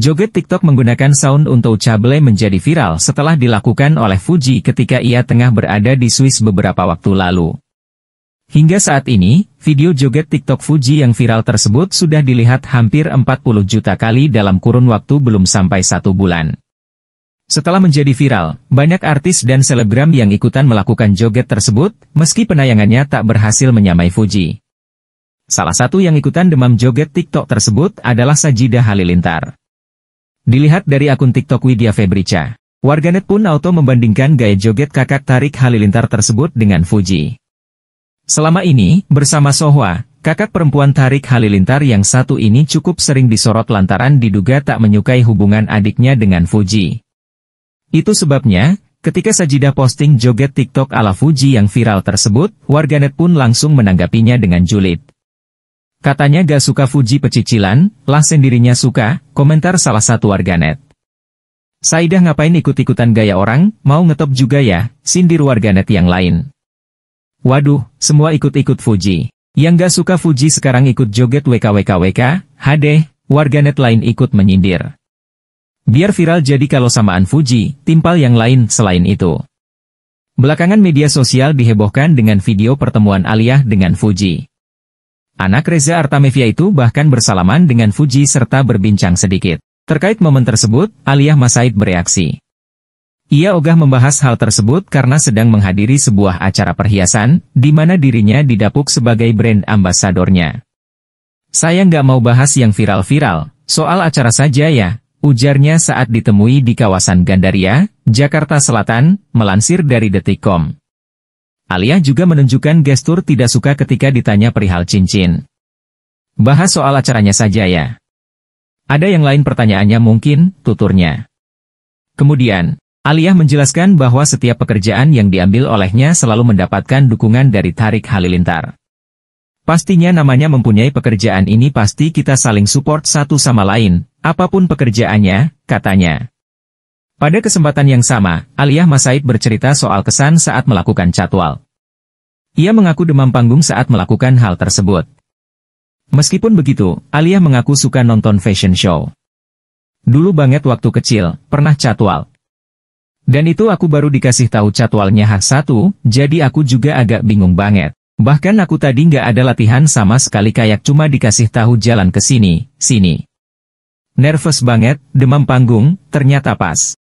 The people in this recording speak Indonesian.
Joget TikTok menggunakan sound untuk Cable menjadi viral setelah dilakukan oleh Fuji ketika ia tengah berada di Swiss beberapa waktu lalu. Hingga saat ini, video joget TikTok Fuji yang viral tersebut sudah dilihat hampir 40 juta kali dalam kurun waktu belum sampai satu bulan. Setelah menjadi viral, banyak artis dan selebgram yang ikutan melakukan joget tersebut, meski penayangannya tak berhasil menyamai Fuji. Salah satu yang ikutan demam joget TikTok tersebut adalah Sajidah Halilintar. Dilihat dari akun TikTok Widya Febrica. Warganet pun auto membandingkan gaya joget kakak tarik Halilintar tersebut dengan Fuji. Selama ini, bersama Sohwa, kakak perempuan tarik Halilintar yang satu ini cukup sering disorot lantaran diduga tak menyukai hubungan adiknya dengan Fuji. Itu sebabnya, ketika sajida posting joget TikTok ala Fuji yang viral tersebut, warganet pun langsung menanggapinya dengan julid. Katanya gak suka Fuji pecicilan, lah sendirinya suka, komentar salah satu warganet. Saidah ngapain ikut-ikutan gaya orang, mau ngetop juga ya, sindir warganet yang lain. Waduh, semua ikut-ikut Fuji. Yang gak suka Fuji sekarang ikut joget WKWKWK, HD, warganet lain ikut menyindir. Biar viral jadi kalau samaan Fuji, timpal yang lain selain itu. Belakangan media sosial dihebohkan dengan video pertemuan Aliyah dengan Fuji. Anak Reza Artamevia itu bahkan bersalaman dengan Fuji serta berbincang sedikit. Terkait momen tersebut, Aliyah Masaid bereaksi. Ia ogah membahas hal tersebut karena sedang menghadiri sebuah acara perhiasan, di mana dirinya didapuk sebagai brand ambasadornya. Saya nggak mau bahas yang viral-viral, soal acara saja ya, ujarnya saat ditemui di kawasan Gandaria, Jakarta Selatan, melansir dari Detikcom. Alia juga menunjukkan gestur tidak suka ketika ditanya perihal cincin. Bahas soal acaranya saja ya. Ada yang lain pertanyaannya mungkin, tuturnya. Kemudian, Aliyah menjelaskan bahwa setiap pekerjaan yang diambil olehnya selalu mendapatkan dukungan dari Tarik Halilintar. Pastinya namanya mempunyai pekerjaan ini pasti kita saling support satu sama lain, apapun pekerjaannya, katanya. Pada kesempatan yang sama, Aliyah Masaid bercerita soal kesan saat melakukan catwal. Ia mengaku demam panggung saat melakukan hal tersebut. Meskipun begitu, Aliyah mengaku suka nonton fashion show. Dulu banget waktu kecil, pernah catwal. Dan itu aku baru dikasih tahu catwalnya H1, jadi aku juga agak bingung banget. Bahkan aku tadi nggak ada latihan sama sekali kayak cuma dikasih tahu jalan ke sini, sini. Nervous banget, demam panggung, ternyata pas.